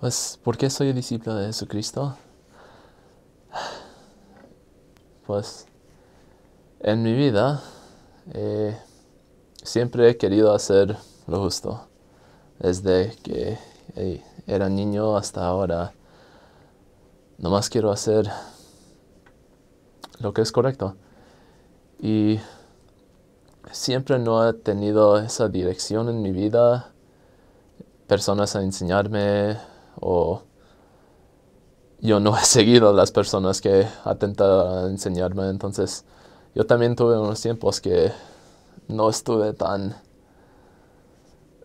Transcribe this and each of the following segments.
Pues, ¿por qué soy discípulo de Jesucristo? Pues, en mi vida eh, siempre he querido hacer lo justo. Desde que era niño hasta ahora, nomás quiero hacer lo que es correcto. Y siempre no he tenido esa dirección en mi vida, personas a enseñarme o yo no he seguido a las personas que atentan a enseñarme. Entonces, yo también tuve unos tiempos que no estuve tan,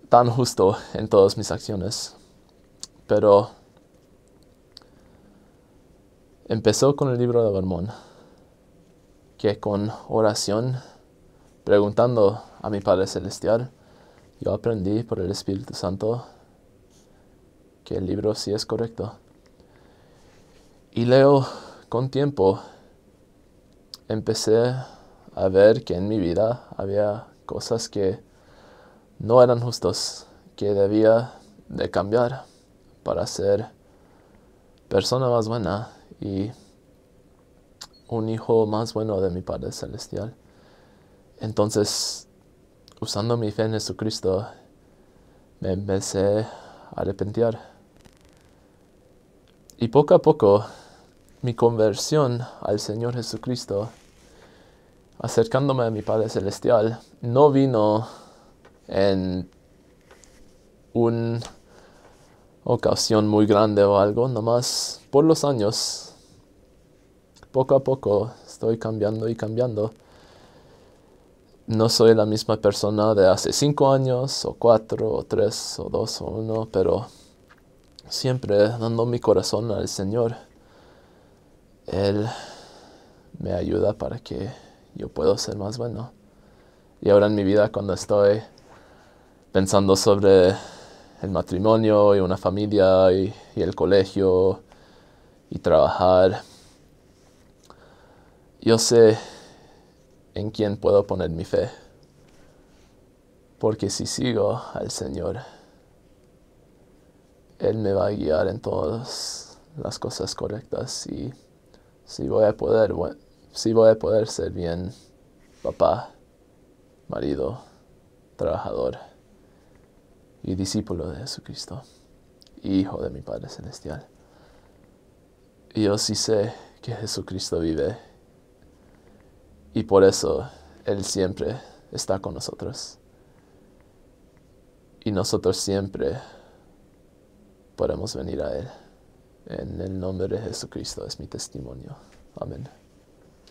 tan justo en todas mis acciones. Pero empezó con el libro de Vermont, que con oración, preguntando a mi Padre Celestial, yo aprendí por el Espíritu Santo que el libro sí es correcto. Y leo con tiempo, empecé a ver que en mi vida había cosas que no eran justas, que debía de cambiar para ser persona más buena y un hijo más bueno de mi Padre Celestial. Entonces, usando mi fe en Jesucristo, me empecé a arrepentir y poco a poco mi conversión al Señor Jesucristo, acercándome a mi Padre Celestial, no vino en una ocasión muy grande o algo, nomás por los años, poco a poco estoy cambiando y cambiando. No soy la misma persona de hace cinco años, o cuatro, o tres, o dos, o uno, pero siempre dando mi corazón al Señor, Él me ayuda para que yo pueda ser más bueno. Y ahora en mi vida cuando estoy pensando sobre el matrimonio y una familia y, y el colegio y trabajar, yo sé en quién puedo poner mi fe. Porque si sigo al Señor, él me va a guiar en todas las cosas correctas y si voy a poder, si voy a poder ser bien papá, marido, trabajador y discípulo de Jesucristo, hijo de mi Padre Celestial. Y yo sí sé que Jesucristo vive y por eso Él siempre está con nosotros. Y nosotros siempre podemos venir a Él. En el nombre de Jesucristo es mi testimonio. Amén.